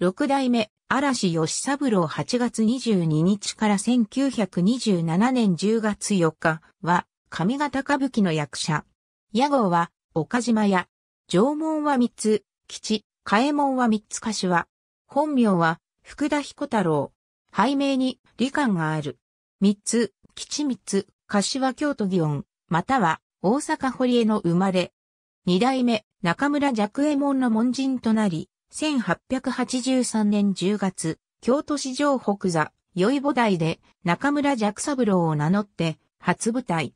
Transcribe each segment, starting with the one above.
六代目、嵐吉三郎8月22日から1927年10月4日は、上方歌舞伎の役者。屋号は、岡島屋。縄文は三つ、吉、嘉右衛門は三つ柏。本名は、福田彦太郎。背名に、理官がある。三つ、吉三つ、柏京都祇園、または、大阪堀江の生まれ。二代目、中村若右衛門の門人となり、1883年10月、京都市城北座、宵母台で中村寂三郎を名乗って初舞台。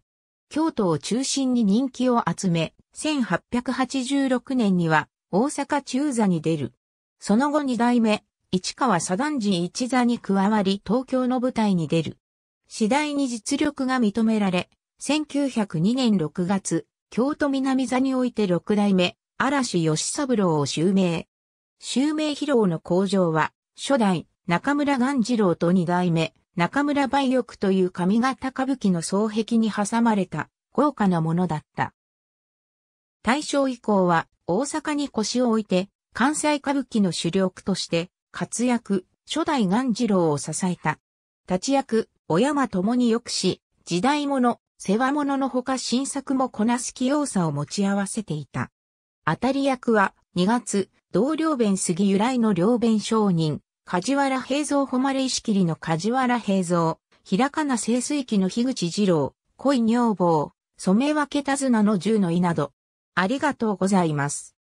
京都を中心に人気を集め、1886年には大阪中座に出る。その後二代目、市川左段寺一座に加わり東京の舞台に出る。次第に実力が認められ、1902年6月、京都南座において六代目、嵐吉三郎を襲名。襲名披露の工場は、初代中村鴈治郎と二代目中村梅玉という上方歌舞伎の双壁に挟まれた豪華なものだった。大正以降は大阪に腰を置いて関西歌舞伎の主力として活躍、初代鴈治郎を支えた。立役、親山ともによくし、時代物、世話物のほか新作もこなす器用さを持ち合わせていた。当たり役は2月、同僚弁杉由来の両弁商人、梶原平蔵誉石切りの梶原平蔵、平かな清水器の樋口二郎、恋女房、染め分け手綱の十の井など。ありがとうございます。